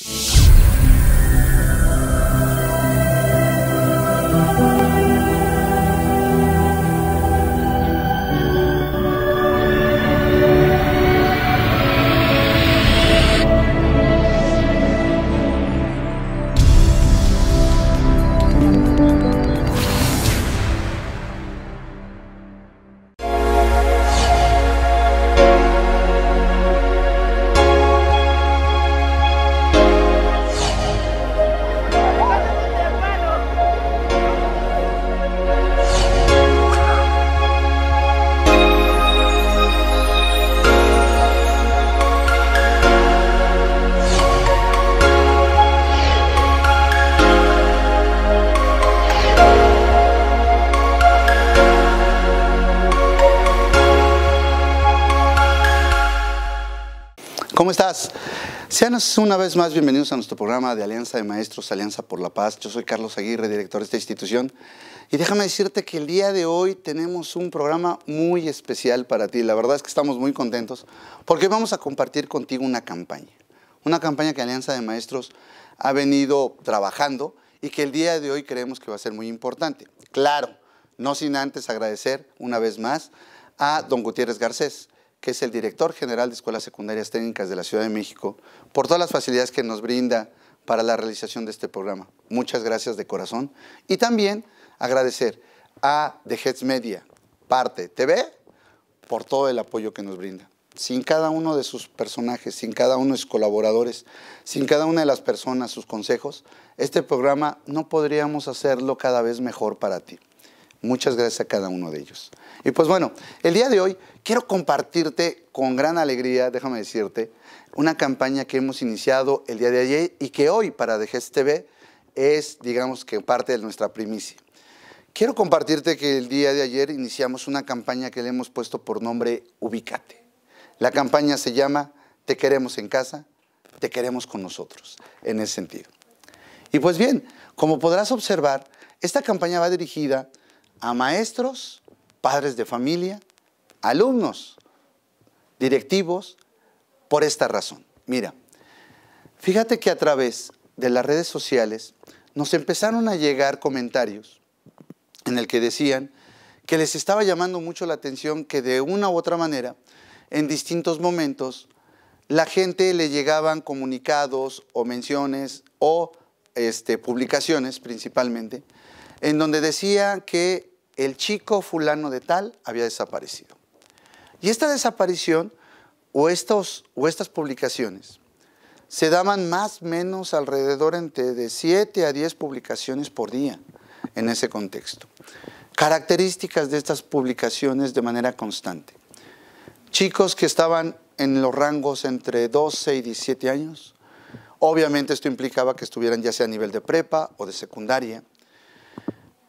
Thank you. ¿Cómo estás? Sean una vez más bienvenidos a nuestro programa de Alianza de Maestros, Alianza por la Paz. Yo soy Carlos Aguirre, director de esta institución. Y déjame decirte que el día de hoy tenemos un programa muy especial para ti. La verdad es que estamos muy contentos porque vamos a compartir contigo una campaña. Una campaña que Alianza de Maestros ha venido trabajando y que el día de hoy creemos que va a ser muy importante. Claro, no sin antes agradecer una vez más a don Gutiérrez Garcés que es el director general de Escuelas Secundarias Técnicas de la Ciudad de México, por todas las facilidades que nos brinda para la realización de este programa. Muchas gracias de corazón. Y también agradecer a The Heads Media, parte TV, por todo el apoyo que nos brinda. Sin cada uno de sus personajes, sin cada uno de sus colaboradores, sin cada una de las personas, sus consejos, este programa no podríamos hacerlo cada vez mejor para ti. Muchas gracias a cada uno de ellos. Y pues bueno, el día de hoy quiero compartirte con gran alegría, déjame decirte, una campaña que hemos iniciado el día de ayer y que hoy para DGSTV es, digamos que parte de nuestra primicia. Quiero compartirte que el día de ayer iniciamos una campaña que le hemos puesto por nombre Ubicate. La campaña se llama Te queremos en casa, te queremos con nosotros, en ese sentido. Y pues bien, como podrás observar, esta campaña va dirigida a maestros, padres de familia, alumnos, directivos, por esta razón. Mira, fíjate que a través de las redes sociales nos empezaron a llegar comentarios en el que decían que les estaba llamando mucho la atención que de una u otra manera, en distintos momentos, la gente le llegaban comunicados o menciones o este, publicaciones principalmente, en donde decía que el chico fulano de tal había desaparecido. Y esta desaparición o, estas publicaciones se daban más o menos alrededor entre de 7 a 10 publicaciones por día en ese contexto. Características de estas publicaciones de manera constante. Chicos que estaban en los rangos entre 12 y 17 años. Obviamente esto implicaba que estuvieran ya sea a nivel de prepa o de secundaria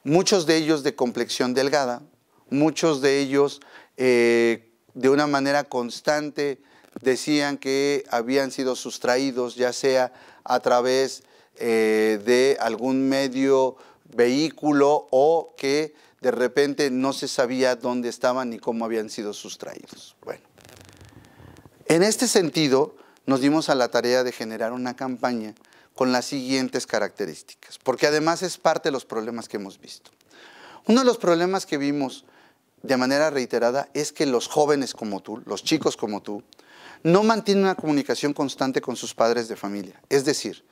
muchos de ellos de complexión delgada, muchos de ellos eh, de una manera constante decían que habían sido sustraídos, ya sea a través eh, de algún medio, vehículo o que de repente no se sabía dónde estaban ni cómo habían sido sustraídos. Bueno, en este sentido, nos dimos a la tarea de generar una campaña con las siguientes características, porque además es parte de los problemas que hemos visto. Uno de los problemas que vimos de manera reiterada es que los jóvenes como tú, los chicos como tú, no mantienen una comunicación constante con sus padres de familia. Es decir,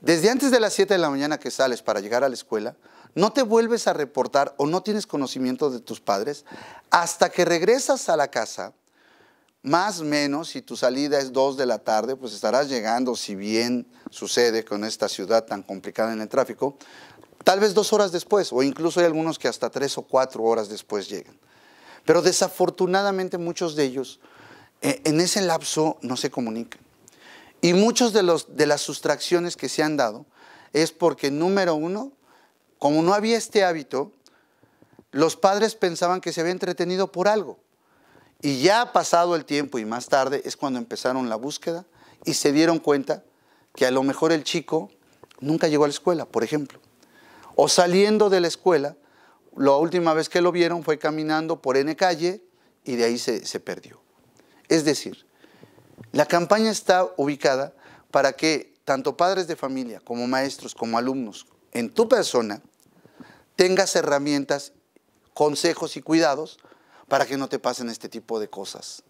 desde antes de las 7 de la mañana que sales para llegar a la escuela, no te vuelves a reportar o no tienes conocimiento de tus padres hasta que regresas a la casa más o menos, si tu salida es 2 de la tarde, pues estarás llegando, si bien sucede con esta ciudad tan complicada en el tráfico, tal vez dos horas después, o incluso hay algunos que hasta tres o cuatro horas después llegan. Pero desafortunadamente muchos de ellos eh, en ese lapso no se comunican. Y muchos de, de las sustracciones que se han dado es porque, número uno, como no había este hábito, los padres pensaban que se había entretenido por algo y ya pasado el tiempo y más tarde es cuando empezaron la búsqueda y se dieron cuenta que a lo mejor el chico nunca llegó a la escuela, por ejemplo. O saliendo de la escuela, la última vez que lo vieron fue caminando por N calle y de ahí se, se perdió. Es decir, la campaña está ubicada para que tanto padres de familia como maestros, como alumnos, en tu persona, tengas herramientas, consejos y cuidados para que no te pasen este tipo de cosas.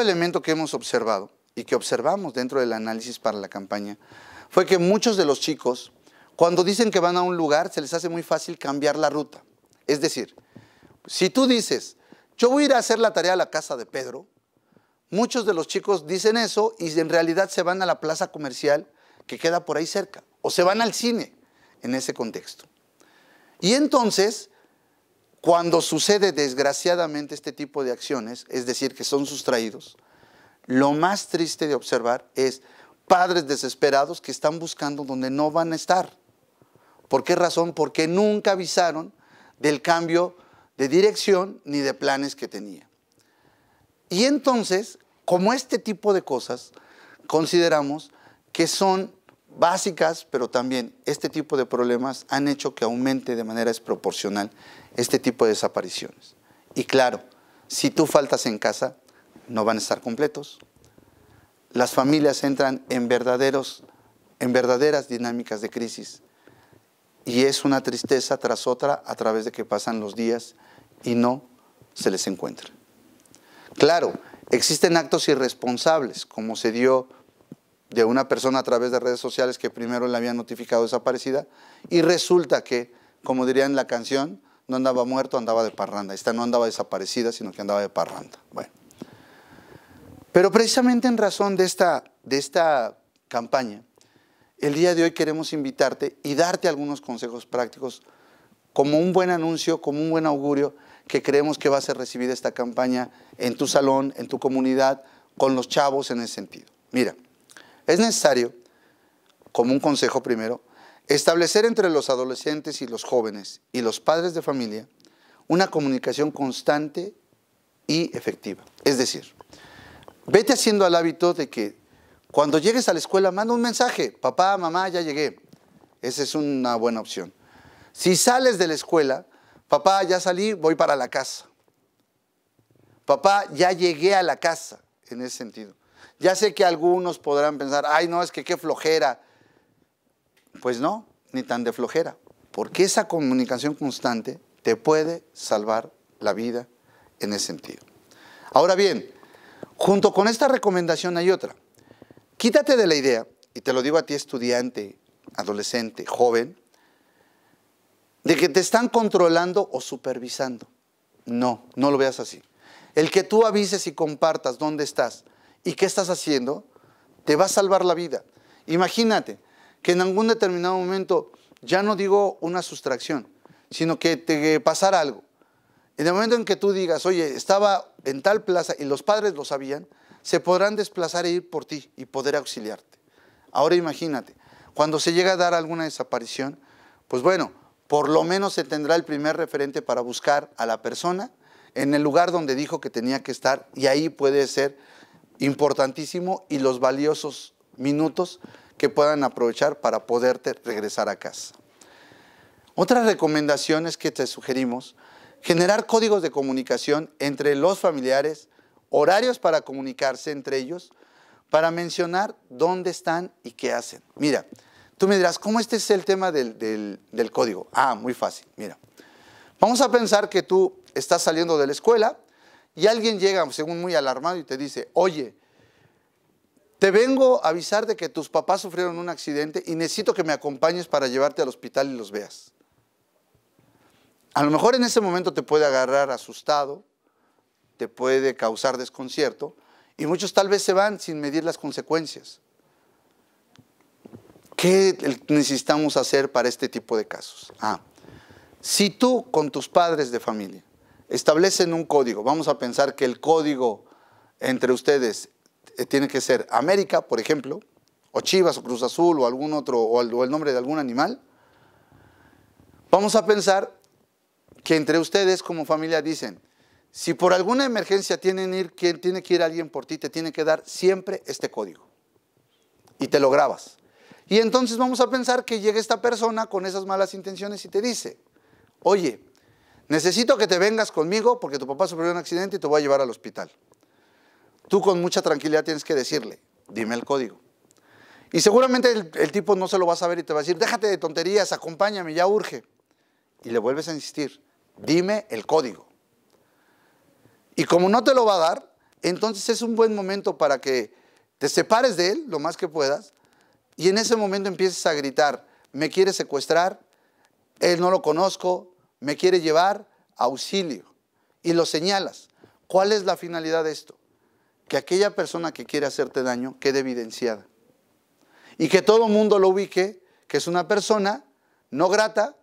elemento que hemos observado y que observamos dentro del análisis para la campaña fue que muchos de los chicos, cuando dicen que van a un lugar, se les hace muy fácil cambiar la ruta. Es decir, si tú dices, yo voy a ir a hacer la tarea a la casa de Pedro, muchos de los chicos dicen eso y en realidad se van a la plaza comercial que queda por ahí cerca o se van al cine en ese contexto. Y entonces cuando sucede desgraciadamente este tipo de acciones, es decir, que son sustraídos, lo más triste de observar es padres desesperados que están buscando donde no van a estar. ¿Por qué razón? Porque nunca avisaron del cambio de dirección ni de planes que tenía. Y entonces, como este tipo de cosas, consideramos que son básicas, pero también este tipo de problemas han hecho que aumente de manera desproporcional este tipo de desapariciones. Y claro, si tú faltas en casa, no van a estar completos. Las familias entran en, verdaderos, en verdaderas dinámicas de crisis. Y es una tristeza tras otra a través de que pasan los días y no se les encuentra. Claro, existen actos irresponsables, como se dio de una persona a través de redes sociales que primero la habían notificado desaparecida y resulta que, como diría en la canción, no andaba muerto, andaba de parranda. Esta no andaba desaparecida, sino que andaba de parranda. Bueno. Pero precisamente en razón de esta, de esta campaña, el día de hoy queremos invitarte y darte algunos consejos prácticos como un buen anuncio, como un buen augurio que creemos que va a ser recibida esta campaña en tu salón, en tu comunidad, con los chavos en ese sentido. Mira, es necesario, como un consejo primero, establecer entre los adolescentes y los jóvenes y los padres de familia una comunicación constante y efectiva. Es decir, vete haciendo al hábito de que cuando llegues a la escuela manda un mensaje, papá, mamá, ya llegué. Esa es una buena opción. Si sales de la escuela, papá, ya salí, voy para la casa. Papá, ya llegué a la casa, en ese sentido. Ya sé que algunos podrán pensar, ay, no, es que qué flojera. Pues no, ni tan de flojera, porque esa comunicación constante te puede salvar la vida en ese sentido. Ahora bien, junto con esta recomendación hay otra. Quítate de la idea, y te lo digo a ti estudiante, adolescente, joven, de que te están controlando o supervisando. No, no lo veas así. El que tú avises y compartas dónde estás, ¿Y qué estás haciendo? Te va a salvar la vida. Imagínate que en algún determinado momento, ya no digo una sustracción, sino que te pasara algo. En el momento en que tú digas, oye, estaba en tal plaza y los padres lo sabían, se podrán desplazar e ir por ti y poder auxiliarte. Ahora imagínate, cuando se llega a dar alguna desaparición, pues bueno, por lo menos se tendrá el primer referente para buscar a la persona en el lugar donde dijo que tenía que estar y ahí puede ser importantísimo y los valiosos minutos que puedan aprovechar para poderte regresar a casa. Otras recomendaciones que te sugerimos, generar códigos de comunicación entre los familiares, horarios para comunicarse entre ellos, para mencionar dónde están y qué hacen. Mira, tú me dirás, ¿cómo este es el tema del, del código? Ah, muy fácil, mira. Vamos a pensar que tú estás saliendo de la escuela, y alguien llega, según muy alarmado, y te dice, oye, te vengo a avisar de que tus papás sufrieron un accidente y necesito que me acompañes para llevarte al hospital y los veas. A lo mejor en ese momento te puede agarrar asustado, te puede causar desconcierto, y muchos tal vez se van sin medir las consecuencias. ¿Qué necesitamos hacer para este tipo de casos? Ah, si tú con tus padres de familia establecen un código. Vamos a pensar que el código entre ustedes eh, tiene que ser América, por ejemplo, o Chivas o Cruz Azul o algún otro o el, nombre de algún animal. Vamos a pensar que entre ustedes como familia dicen, si por alguna emergencia tienen ir, quien tiene que ir alguien por ti, te tiene que dar siempre este código. Y te lo grabas. Y entonces vamos a pensar que llega esta persona con esas malas intenciones y te dice, oye, necesito que te vengas conmigo porque tu papá sufrió un accidente y te voy a llevar al hospital. Tú con mucha tranquilidad tienes que decirle, dime el código. Y seguramente el, tipo no se lo va a saber y te va a decir, déjate de tonterías, acompáñame, ya urge. Y le vuelves a insistir, dime el código. Y como no te lo va a dar, entonces es un buen momento para que te separes de él lo más que puedas y en ese momento empieces a gritar, me quiere secuestrar, él no lo conozco, me quiere llevar auxilio y lo señalas. ¿Cuál es la finalidad de esto? Que aquella persona que quiere hacerte daño quede evidenciada y que todo el mundo lo ubique que es una persona no grata,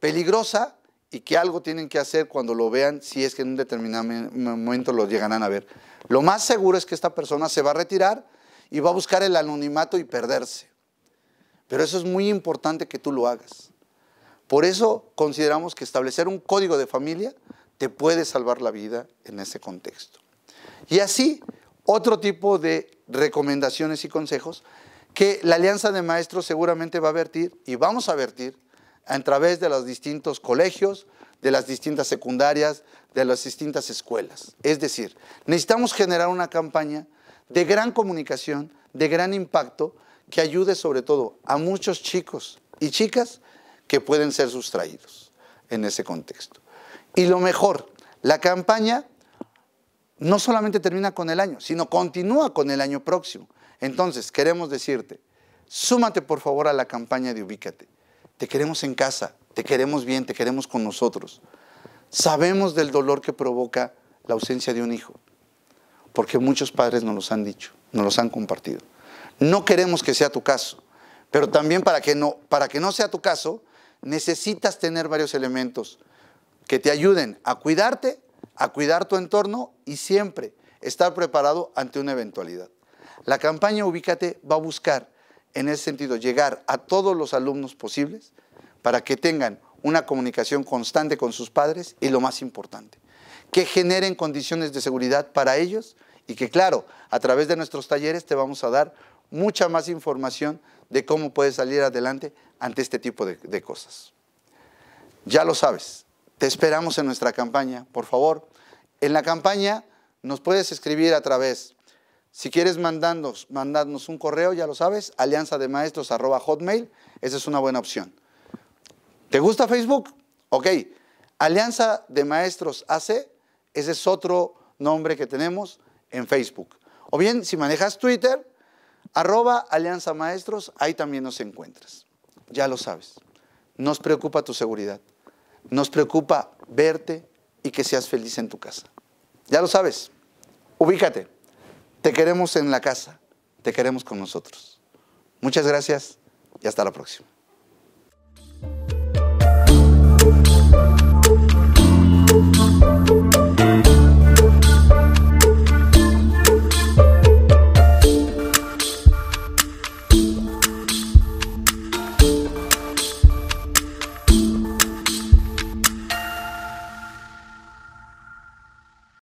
peligrosa y que algo tienen que hacer cuando lo vean si es que en un determinado momento lo llegarán a ver. Lo más seguro es que esta persona se va a retirar y va a buscar el anonimato y perderse. Pero eso es muy importante que tú lo hagas. Por eso consideramos que establecer un código de familia te puede salvar la vida en ese contexto. Y así, otro tipo de recomendaciones y consejos que la Alianza de Maestros seguramente va a vertir y vamos a vertir a través de los distintos colegios, de las distintas secundarias, de las distintas escuelas. Es decir, necesitamos generar una campaña de gran comunicación, de gran impacto, que ayude sobre todo a muchos chicos y chicas que pueden ser sustraídos en ese contexto. Y lo mejor, la campaña no solamente termina con el año, sino continúa con el año próximo. Entonces, queremos decirte, súmate por favor a la campaña de Ubícate. Te queremos en casa, te queremos bien, te queremos con nosotros. Sabemos del dolor que provoca la ausencia de un hijo, porque muchos padres nos los han dicho, nos los han compartido. No queremos que sea tu caso, pero también para que no, para que no sea tu caso, necesitas tener varios elementos que te ayuden a cuidarte, a cuidar tu entorno y siempre estar preparado ante una eventualidad. La campaña Ubícate va a buscar, en ese sentido, llegar a todos los alumnos posibles para que tengan una comunicación constante con sus padres y lo más importante, que generen condiciones de seguridad para ellos y que claro, a través de nuestros talleres te vamos a dar mucha más información de cómo puedes salir adelante ante este tipo de, cosas. Ya lo sabes, te esperamos en nuestra campaña, por favor. En la campaña nos puedes escribir a través, si quieres mandarnos, mandarnos un correo, ya lo sabes, alianza de maestros hotmail, esa es una buena opción. ¿Te gusta Facebook? Ok, Alianza de Maestros AC, ese es otro nombre que tenemos en Facebook. O bien, si manejas Twitter, Arroba Alianza Maestros, ahí también nos encuentras. Ya lo sabes. Nos preocupa tu seguridad. Nos preocupa verte y que seas feliz en tu casa. Ya lo sabes. Ubícate. Te queremos en la casa. Te queremos con nosotros. Muchas gracias y hasta la próxima.